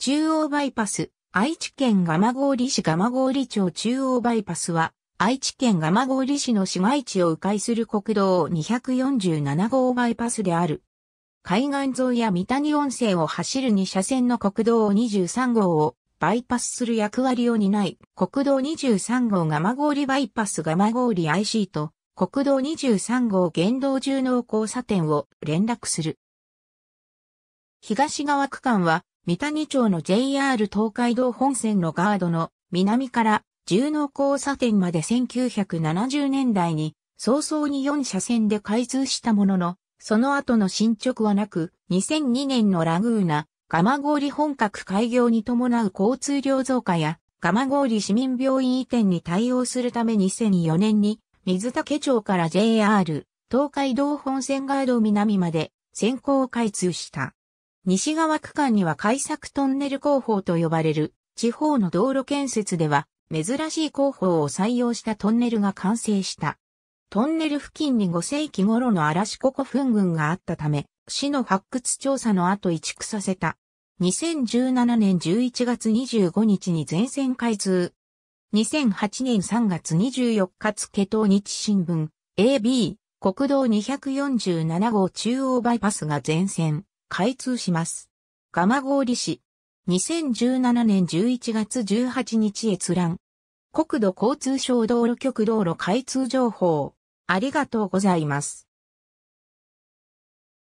中央バイパス、愛知県蒲郡市蒲郡町中央バイパスは、愛知県蒲郡市の市街地を迂回する国道247号バイパスである。海岸沿いや三谷温泉を走る2車線の国道23号をバイパスする役割を担い、国道23号蒲郡バイパス蒲郡 IC と国道23号原道中の交差点を連絡する。東側区間は三谷町の JR 東海道本線のガードの南から十能交差点まで1970年代に早々に4車線で開通したものの、その後の進捗はなく、2002年のラグーナ、蒲郡本格開業に伴う交通量増加や、蒲郡市民病院移転に対応するため2004年に、水竹町から JR、東海道本線ガード南まで先行開通した。西側区間には開削トンネル工法と呼ばれる地方の道路建設では珍しい工法を採用したトンネルが完成した。トンネル付近に5世紀頃の嵐古古墳群があったため、市の発掘調査の後移築させた。2017年11月25日に全線開通。2008年3月24日付東日新聞 AB 国道247号中央バイパスが全線。開通します。蒲郡市。2017年11月18日閲覧。国土交通省道路局道路開通情報。ありがとうございます。